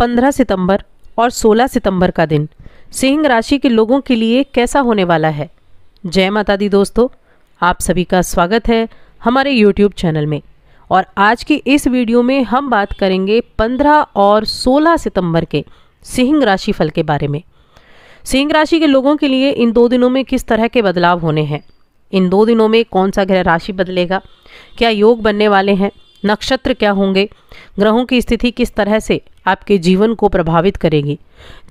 15 सितंबर और 16 सितंबर का दिन सिंह राशि के लोगों के लिए कैसा होने वाला है जय माता दी दोस्तों आप सभी का स्वागत है हमारे यूट्यूब चैनल में और आज की इस वीडियो में हम बात करेंगे 15 और 16 सितंबर के सिंह राशि फल के बारे में सिंह राशि के लोगों के लिए इन दो दिनों में किस तरह के बदलाव होने हैं इन दो दिनों में कौन सा ग्रह राशि बदलेगा क्या योग बनने वाले हैं नक्षत्र क्या होंगे ग्रहों की स्थिति किस तरह से आपके जीवन को प्रभावित करेगी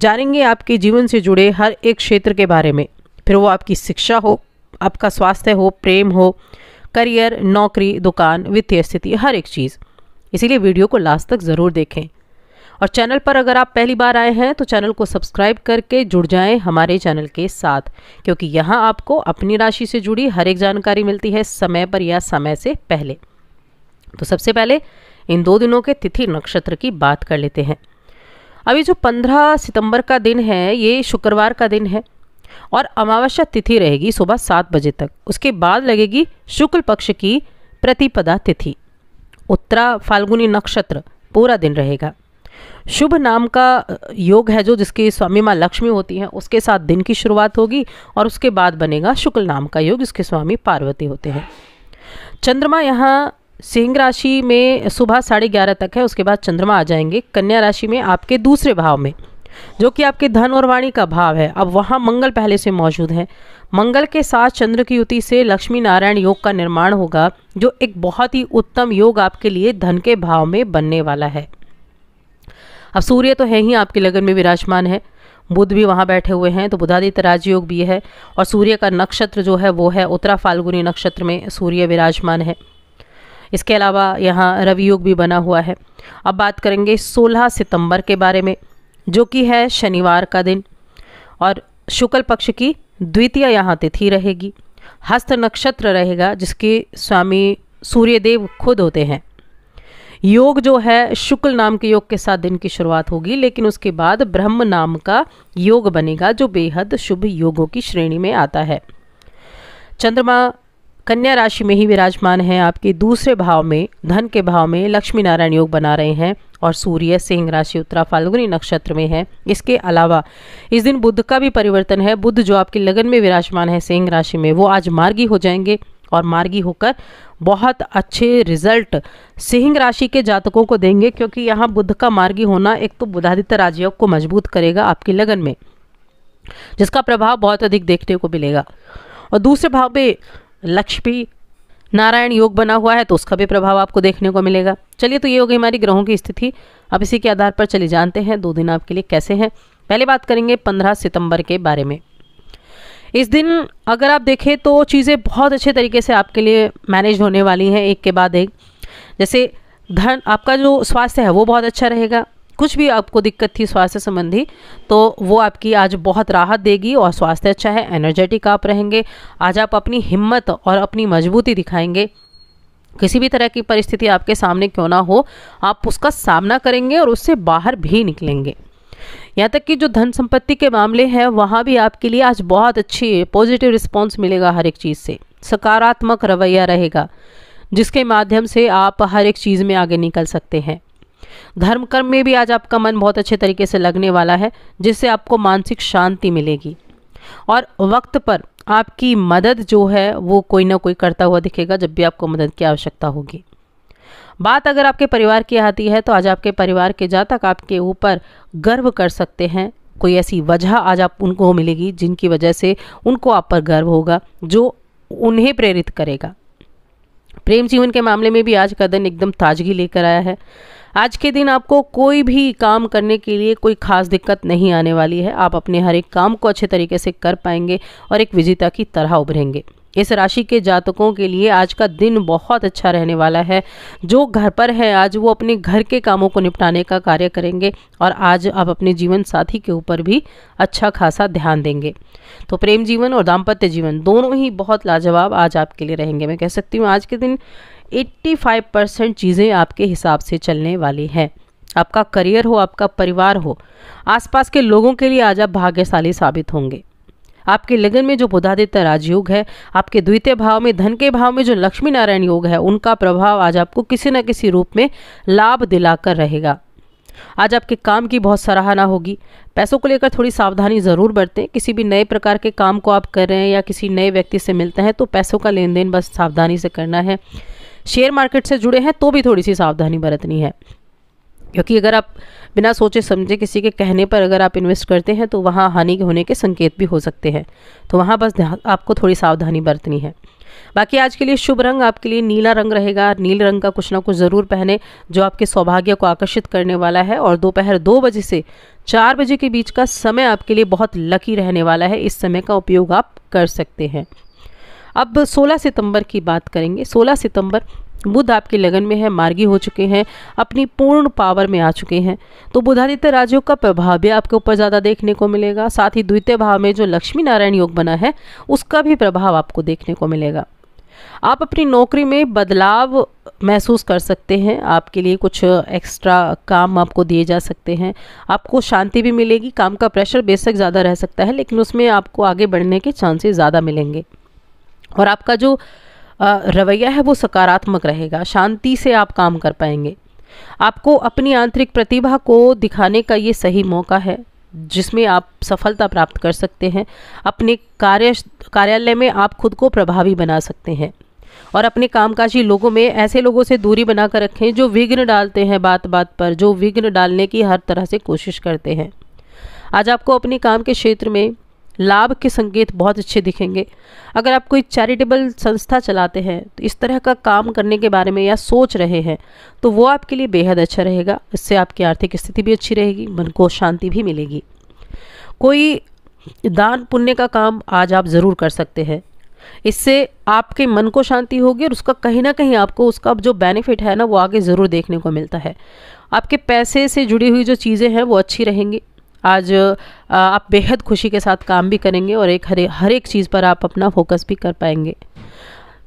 जानेंगे आपके जीवन से जुड़े हर एक क्षेत्र के बारे में फिर वो आपकी शिक्षा हो आपका स्वास्थ्य हो प्रेम हो करियर नौकरी दुकान वित्तीय स्थिति हर एक चीज़ इसीलिए वीडियो को लास्ट तक ज़रूर देखें और चैनल पर अगर आप पहली बार आए हैं तो चैनल को सब्सक्राइब करके जुड़ जाएं हमारे चैनल के साथ क्योंकि यहाँ आपको अपनी राशि से जुड़ी हर एक जानकारी मिलती है समय पर या समय से पहले तो सबसे पहले इन दो दिनों के तिथि नक्षत्र की बात कर लेते हैं अभी जो 15 सितंबर का दिन है ये शुक्रवार का दिन है और अमावस्या तिथि रहेगी सुबह सात बजे तक उसके बाद लगेगी शुक्ल पक्ष की प्रतिपदा तिथि उत्तरा फाल्गुनी नक्षत्र पूरा दिन रहेगा शुभ नाम का योग है जो जिसकी स्वामी माँ लक्ष्मी होती हैं उसके साथ दिन की शुरुआत होगी और उसके बाद बनेगा शुक्ल नाम का योग जिसके स्वामी पार्वती होते हैं चंद्रमा यहाँ सिंह राशि में सुबह साढ़े ग्यारह तक है उसके बाद चंद्रमा आ जाएंगे कन्या राशि में आपके दूसरे भाव में जो कि आपके धन और वाणी का भाव है अब वहाँ मंगल पहले से मौजूद है मंगल के साथ चंद्र की युति से लक्ष्मी नारायण योग का निर्माण होगा जो एक बहुत ही उत्तम योग आपके लिए धन के भाव में बनने वाला है अब सूर्य तो है ही आपके लगन में विराजमान है बुद्ध भी वहाँ बैठे हुए हैं तो बुधादित्य राजयोग भी है और सूर्य का नक्षत्र जो है वो है उत्तरा फाल्गुनी नक्षत्र में सूर्य विराजमान है इसके अलावा यहाँ रवि योग भी बना हुआ है अब बात करेंगे 16 सितंबर के बारे में जो कि है शनिवार का दिन और शुक्ल पक्ष की द्वितीय यहाँ तिथि रहेगी हस्त नक्षत्र रहेगा जिसके स्वामी सूर्यदेव खुद होते हैं योग जो है शुक्ल नाम के योग के साथ दिन की शुरुआत होगी लेकिन उसके बाद ब्रह्म नाम का योग बनेगा जो बेहद शुभ योगों की श्रेणी में आता है चंद्रमा कन्या राशि में ही विराजमान हैं आपके दूसरे भाव में धन के भाव में लक्ष्मी नारायण योग बना रहे हैं और सूर्य सिंह राशि उत्तरा फाल्गुनी नक्षत्र में है इसके अलावा इस दिन बुद्ध का भी परिवर्तन है बुद्ध जो आपके लगन में विराजमान है सिंह राशि में वो आज मार्गी हो जाएंगे और मार्गी होकर बहुत अच्छे रिजल्ट सिंह राशि के जातकों को देंगे क्योंकि यहाँ बुद्ध का मार्गी होना एक तो बुधादित्य राजयोग को मजबूत करेगा आपके लगन में जिसका प्रभाव बहुत अधिक देखने को मिलेगा और दूसरे भाव में लक्ष्मी नारायण योग बना हुआ है तो उसका भी प्रभाव आपको देखने को मिलेगा चलिए तो ये हो गई हमारी ग्रहों की स्थिति अब इसी के आधार पर चले जानते हैं दो दिन आपके लिए कैसे हैं पहले बात करेंगे पंद्रह सितंबर के बारे में इस दिन अगर आप देखें तो चीज़ें बहुत अच्छे तरीके से आपके लिए मैनेज होने वाली हैं एक के बाद एक जैसे धन आपका जो स्वास्थ्य है वो बहुत अच्छा रहेगा कुछ भी आपको दिक्कत थी स्वास्थ्य संबंधी तो वो आपकी आज बहुत राहत देगी और स्वास्थ्य अच्छा है एनर्जेटिक आप रहेंगे आज आप अपनी हिम्मत और अपनी मजबूती दिखाएंगे किसी भी तरह की परिस्थिति आपके सामने क्यों ना हो आप उसका सामना करेंगे और उससे बाहर भी निकलेंगे यहाँ तक कि जो धन संपत्ति के मामले हैं वहाँ भी आपके लिए आज बहुत अच्छी पॉजिटिव रिस्पॉन्स मिलेगा हर एक चीज़ से सकारात्मक रवैया रहेगा जिसके माध्यम से आप हर एक चीज़ में आगे निकल सकते हैं धर्म कर्म में भी आज आपका मन बहुत अच्छे तरीके से लगने वाला है जिससे आपको मानसिक शांति मिलेगी और वक्त पर आपकी मदद जो है वो कोई ना कोई करता हुआ दिखेगा जब भी आपको मदद की आवश्यकता होगी बात अगर आपके परिवार की आती है तो आज आपके परिवार के जातक आपके ऊपर गर्व कर सकते हैं कोई ऐसी वजह आज आप उनको मिलेगी जिनकी वजह से उनको आप पर गर्व होगा जो उन्हें प्रेरित करेगा प्रेम जीवन के मामले में भी आज का दिन एकदम ताजगी लेकर आया है आज के दिन आपको कोई भी काम करने के लिए कोई खास दिक्कत नहीं आने वाली है आप अपने हर एक काम को अच्छे तरीके से कर पाएंगे और एक विजेता की तरह उभरेंगे इस राशि के जातकों के लिए आज का दिन बहुत अच्छा रहने वाला है जो घर पर है आज वो अपने घर के कामों को निपटाने का कार्य करेंगे और आज आप अपने जीवन साथी के ऊपर भी अच्छा खासा ध्यान देंगे तो प्रेम जीवन और दाम्पत्य जीवन दोनों ही बहुत लाजवाब आज आपके लिए रहेंगे मैं कह सकती हूँ आज के दिन 85 परसेंट चीज़ें आपके हिसाब से चलने वाली हैं आपका करियर हो आपका परिवार हो आसपास के लोगों के लिए आज आप भाग्यशाली साबित होंगे आपके लगन में जो बुधादित्य राजयोग है आपके द्वितीय भाव में धन के भाव में जो लक्ष्मी नारायण योग है उनका प्रभाव आज आपको किसी न किसी रूप में लाभ दिलाकर रहेगा आज आपके काम की बहुत सराहना होगी पैसों को लेकर थोड़ी सावधानी ज़रूर बरतें किसी भी नए प्रकार के काम को आप कर रहे हैं या किसी नए व्यक्ति से मिलते हैं तो पैसों का लेन देन बस सावधानी से करना है शेयर मार्केट से जुड़े हैं तो भी थोड़ी सी सावधानी बरतनी है क्योंकि अगर आप बिना सोचे समझे किसी के कहने पर अगर आप इन्वेस्ट करते हैं तो वहाँ हानि के होने के संकेत भी हो सकते हैं तो वहाँ बस आपको थोड़ी सावधानी बरतनी है बाकी आज के लिए शुभ रंग आपके लिए नीला रंग रहेगा नील रंग का कुछ ना कुछ ज़रूर पहने जो आपके सौभाग्य को आकर्षित करने वाला है और दोपहर दो, दो बजे से चार बजे के बीच का समय आपके लिए बहुत लकी रहने वाला है इस समय का उपयोग आप कर सकते हैं अब 16 सितंबर की बात करेंगे 16 सितंबर बुद्ध आपकी लगन में है मार्गी हो चुके हैं अपनी पूर्ण पावर में आ चुके हैं तो बुधादित्य राजयोग का प्रभाव भी आपके ऊपर ज़्यादा देखने को मिलेगा साथ ही द्वितीय भाव में जो लक्ष्मी नारायण योग बना है उसका भी प्रभाव आपको देखने को मिलेगा आप अपनी नौकरी में बदलाव महसूस कर सकते हैं आपके लिए कुछ एक्स्ट्रा काम आपको दिए जा सकते हैं आपको शांति भी मिलेगी काम का प्रेशर बेशक ज़्यादा रह सकता है लेकिन उसमें आपको आगे बढ़ने के चांसेस ज़्यादा मिलेंगे और आपका जो रवैया है वो सकारात्मक रहेगा शांति से आप काम कर पाएंगे आपको अपनी आंतरिक प्रतिभा को दिखाने का ये सही मौका है जिसमें आप सफलता प्राप्त कर सकते हैं अपने कार्य कार्यालय में आप खुद को प्रभावी बना सकते हैं और अपने कामकाजी लोगों में ऐसे लोगों से दूरी बनाकर रखें जो विघ्न डालते हैं बात बात पर जो विघ्न डालने की हर तरह से कोशिश करते हैं आज आपको अपने काम के क्षेत्र में लाभ के संकेत बहुत अच्छे दिखेंगे अगर आप कोई चैरिटेबल संस्था चलाते हैं तो इस तरह का काम करने के बारे में या सोच रहे हैं तो वो आपके लिए बेहद अच्छा रहेगा इससे आपकी आर्थिक स्थिति भी अच्छी रहेगी मन को शांति भी मिलेगी कोई दान पुण्य का काम आज आप ज़रूर कर सकते हैं इससे आपके मन को शांति होगी और उसका कहीं ना कहीं आपको उसका जो बेनिफिट है ना वो आगे ज़रूर देखने को मिलता है आपके पैसे से जुड़ी हुई जो चीज़ें हैं वो अच्छी रहेंगी आज आप बेहद खुशी के साथ काम भी करेंगे और एक हर हर एक चीज़ पर आप अपना फोकस भी कर पाएंगे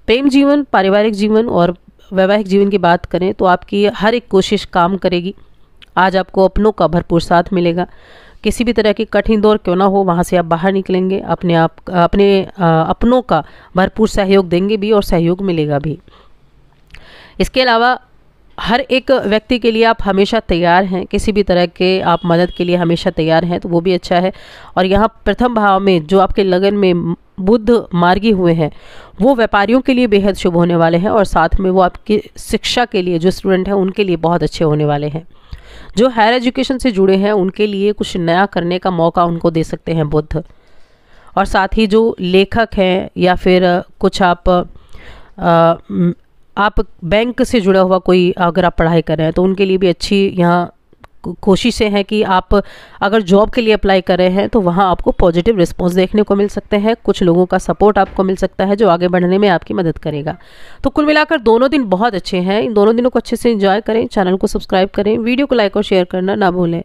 प्रेम जीवन पारिवारिक जीवन और वैवाहिक जीवन की बात करें तो आपकी हर एक कोशिश काम करेगी आज आपको अपनों का भरपूर साथ मिलेगा किसी भी तरह की कठिन दौर क्यों ना हो वहाँ से आप बाहर निकलेंगे अपने आप अपने अपनों का भरपूर सहयोग देंगे भी और सहयोग मिलेगा भी इसके अलावा हर एक व्यक्ति के लिए आप हमेशा तैयार हैं किसी भी तरह के आप मदद के लिए हमेशा तैयार हैं तो वो भी अच्छा है और यहाँ प्रथम भाव में जो आपके लगन में बुद्ध मार्गी हुए हैं वो व्यापारियों के लिए बेहद शुभ होने वाले हैं और साथ में वो आपकी शिक्षा के लिए जो स्टूडेंट हैं उनके लिए बहुत अच्छे होने वाले हैं जो हायर एजुकेशन से जुड़े हैं उनके लिए कुछ नया करने का मौका उनको दे सकते हैं बुद्ध और साथ ही जो लेखक हैं या फिर कुछ आप आप बैंक से जुड़ा हुआ कोई अगर आप पढ़ाई कर रहे हैं तो उनके लिए भी अच्छी यहाँ कोशिशें हैं कि आप अगर जॉब के लिए अप्लाई कर रहे हैं तो वहाँ आपको पॉजिटिव रिस्पॉन्स देखने को मिल सकते हैं कुछ लोगों का सपोर्ट आपको मिल सकता है जो आगे बढ़ने में आपकी मदद करेगा तो कुल मिलाकर दोनों दिन बहुत अच्छे हैं इन दोनों दिनों को अच्छे से इंजॉय करें चैनल को सब्सक्राइब करें वीडियो को लाइक और शेयर करना ना भूलें